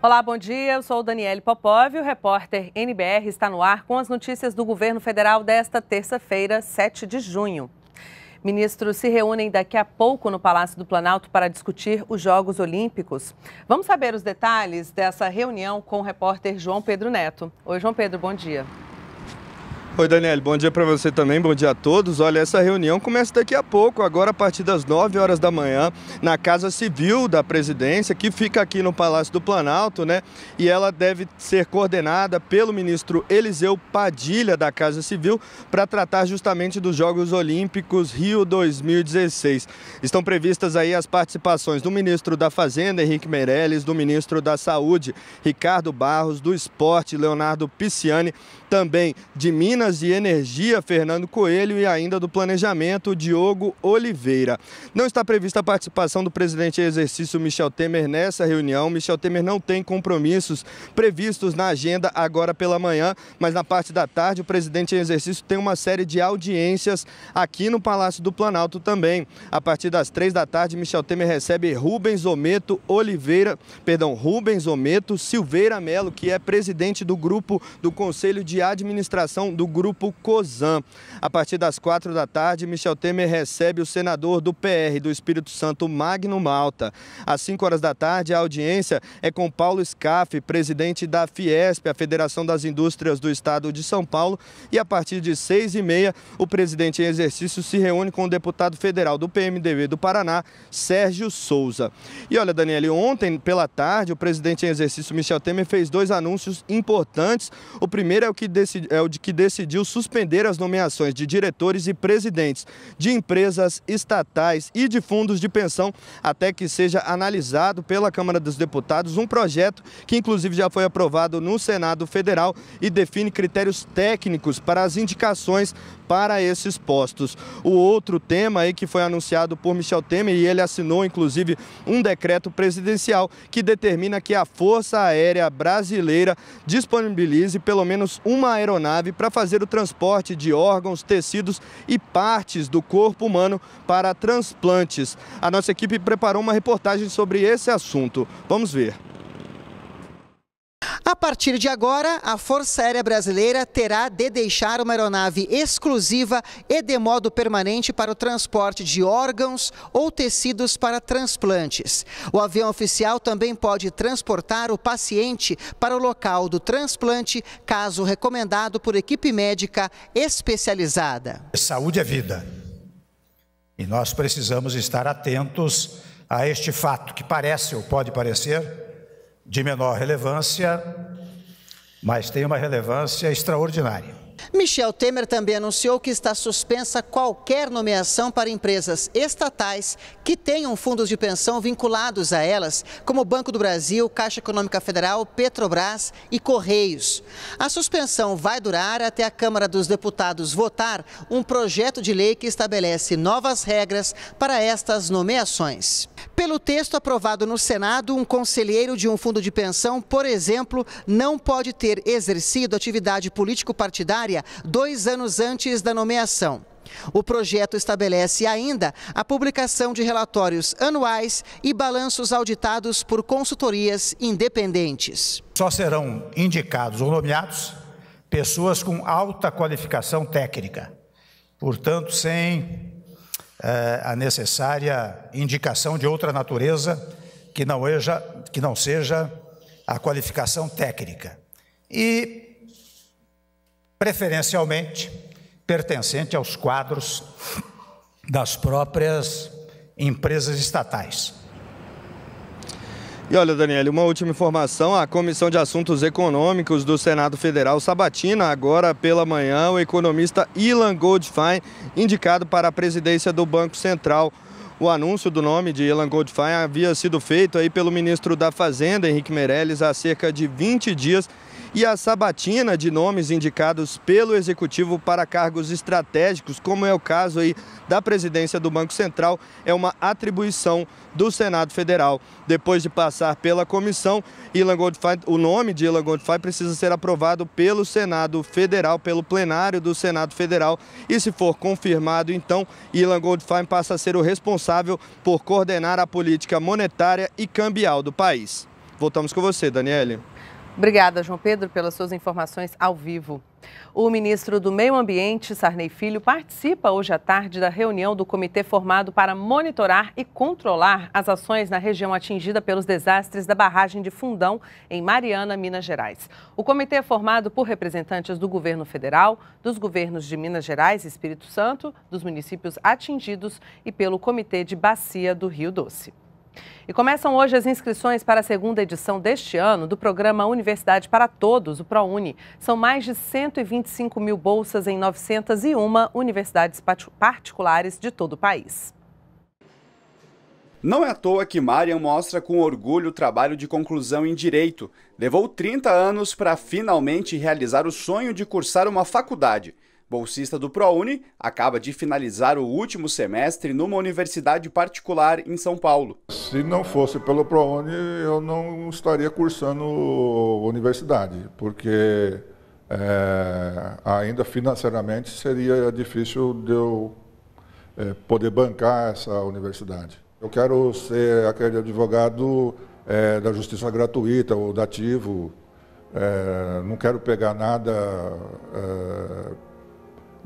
Olá, bom dia. Eu sou Daniele Popov, o repórter NBR está no ar com as notícias do governo federal desta terça-feira, 7 de junho. Ministros se reúnem daqui a pouco no Palácio do Planalto para discutir os Jogos Olímpicos. Vamos saber os detalhes dessa reunião com o repórter João Pedro Neto. Oi, João Pedro, bom dia. Oi, Daniel, bom dia para você também, bom dia a todos. Olha, essa reunião começa daqui a pouco, agora a partir das 9 horas da manhã, na Casa Civil da Presidência, que fica aqui no Palácio do Planalto, né? E ela deve ser coordenada pelo ministro Eliseu Padilha da Casa Civil para tratar justamente dos Jogos Olímpicos Rio 2016. Estão previstas aí as participações do ministro da Fazenda, Henrique Meirelles, do ministro da Saúde, Ricardo Barros, do Esporte, Leonardo Pisciani, também de Minas Minas e Energia, Fernando Coelho, e ainda do Planejamento, Diogo Oliveira. Não está prevista a participação do presidente em exercício, Michel Temer, nessa reunião. Michel Temer não tem compromissos previstos na agenda agora pela manhã, mas na parte da tarde o presidente em exercício tem uma série de audiências aqui no Palácio do Planalto também. A partir das três da tarde, Michel Temer recebe Rubens Ometo Oliveira, perdão, Rubens Ometo Silveira Melo, que é presidente do grupo do Conselho de Administração do Grupo grupo COSAN. A partir das quatro da tarde, Michel Temer recebe o senador do PR do Espírito Santo, Magno Malta. Às cinco horas da tarde, a audiência é com Paulo Scaff, presidente da Fiesp, a Federação das Indústrias do Estado de São Paulo. E a partir de seis e meia, o presidente em exercício se reúne com o deputado federal do PMDB do Paraná, Sérgio Souza. E olha, Daniele, ontem pela tarde, o presidente em exercício, Michel Temer, fez dois anúncios importantes. O primeiro é o, que decidi, é o de que decidiu decidiu suspender as nomeações de diretores e presidentes de empresas estatais e de fundos de pensão até que seja analisado pela Câmara dos Deputados um projeto que, inclusive, já foi aprovado no Senado Federal e define critérios técnicos para as indicações para esses postos. O outro tema aí que foi anunciado por Michel Temer e ele assinou inclusive um decreto presidencial que determina que a Força Aérea Brasileira disponibilize pelo menos uma aeronave para fazer fazer o transporte de órgãos, tecidos e partes do corpo humano para transplantes. A nossa equipe preparou uma reportagem sobre esse assunto. Vamos ver. A partir de agora, a Força Aérea Brasileira terá de deixar uma aeronave exclusiva e de modo permanente para o transporte de órgãos ou tecidos para transplantes. O avião oficial também pode transportar o paciente para o local do transplante, caso recomendado por equipe médica especializada. Saúde é vida. E nós precisamos estar atentos a este fato, que parece ou pode parecer de menor relevância, mas tem uma relevância extraordinária. Michel Temer também anunciou que está suspensa qualquer nomeação para empresas estatais que tenham fundos de pensão vinculados a elas, como Banco do Brasil, Caixa Econômica Federal, Petrobras e Correios. A suspensão vai durar até a Câmara dos Deputados votar um projeto de lei que estabelece novas regras para estas nomeações. Pelo texto aprovado no Senado, um conselheiro de um fundo de pensão, por exemplo, não pode ter exercido atividade político-partidária área dois anos antes da nomeação. O projeto estabelece ainda a publicação de relatórios anuais e balanços auditados por consultorias independentes. Só serão indicados ou nomeados pessoas com alta qualificação técnica, portanto, sem eh, a necessária indicação de outra natureza que não, eja, que não seja a qualificação técnica. E preferencialmente pertencente aos quadros das próprias empresas estatais. E olha, Daniel, uma última informação: a Comissão de Assuntos Econômicos do Senado Federal sabatina agora pela manhã o economista Ilan Goldfein, indicado para a presidência do Banco Central. O anúncio do nome de Ilan Goldfein havia sido feito aí pelo ministro da Fazenda, Henrique Meirelles, há cerca de 20 dias e a sabatina de nomes indicados pelo executivo para cargos estratégicos, como é o caso aí da presidência do Banco Central, é uma atribuição do Senado Federal. Depois de passar pela comissão, Ilan Goldfein, o nome de Ilan Goldfein precisa ser aprovado pelo Senado Federal, pelo plenário do Senado Federal, e se for confirmado, então Ilan Goldfein passa a ser o responsável por coordenar a política monetária e cambial do país. Voltamos com você, Daniele. Obrigada, João Pedro, pelas suas informações ao vivo. O ministro do Meio Ambiente, Sarney Filho, participa hoje à tarde da reunião do comitê formado para monitorar e controlar as ações na região atingida pelos desastres da barragem de Fundão, em Mariana, Minas Gerais. O comitê é formado por representantes do governo federal, dos governos de Minas Gerais e Espírito Santo, dos municípios atingidos e pelo Comitê de Bacia do Rio Doce. E começam hoje as inscrições para a segunda edição deste ano do programa Universidade para Todos, o ProUni. São mais de 125 mil bolsas em 901 universidades particulares de todo o país. Não é à toa que Marian mostra com orgulho o trabalho de conclusão em direito. Levou 30 anos para finalmente realizar o sonho de cursar uma faculdade bolsista do ProUni, acaba de finalizar o último semestre numa universidade particular em São Paulo. Se não fosse pelo ProUni, eu não estaria cursando universidade, porque é, ainda financeiramente seria difícil de eu é, poder bancar essa universidade. Eu quero ser aquele advogado é, da justiça gratuita ou dativo, é, não quero pegar nada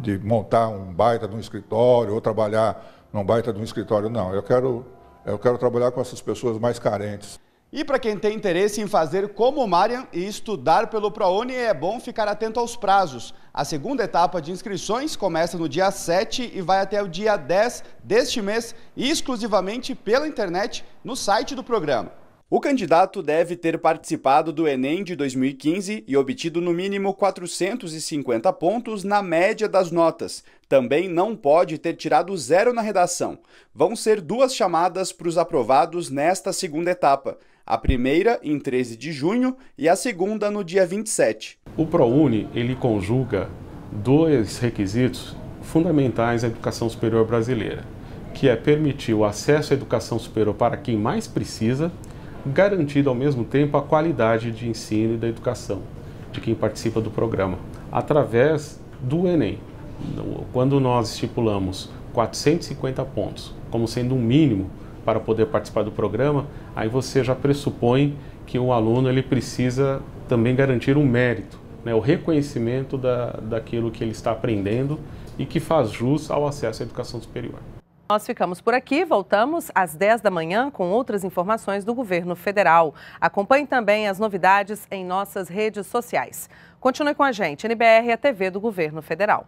de montar um baita de um escritório ou trabalhar num baita de um escritório. Não, eu quero, eu quero trabalhar com essas pessoas mais carentes. E para quem tem interesse em fazer como o Marian e estudar pelo ProUni, é bom ficar atento aos prazos. A segunda etapa de inscrições começa no dia 7 e vai até o dia 10 deste mês, exclusivamente pela internet, no site do programa. O candidato deve ter participado do Enem de 2015 e obtido no mínimo 450 pontos na média das notas. Também não pode ter tirado zero na redação. Vão ser duas chamadas para os aprovados nesta segunda etapa. A primeira em 13 de junho e a segunda no dia 27. O ProUni ele conjuga dois requisitos fundamentais à educação superior brasileira, que é permitir o acesso à educação superior para quem mais precisa Garantido ao mesmo tempo a qualidade de ensino e da educação de quem participa do programa, através do Enem. Quando nós estipulamos 450 pontos como sendo um mínimo para poder participar do programa, aí você já pressupõe que o aluno ele precisa também garantir um mérito, né, o reconhecimento da, daquilo que ele está aprendendo e que faz jus ao acesso à educação superior. Nós ficamos por aqui, voltamos às 10 da manhã com outras informações do governo federal. Acompanhe também as novidades em nossas redes sociais. Continue com a gente, NBR, a é TV do governo federal.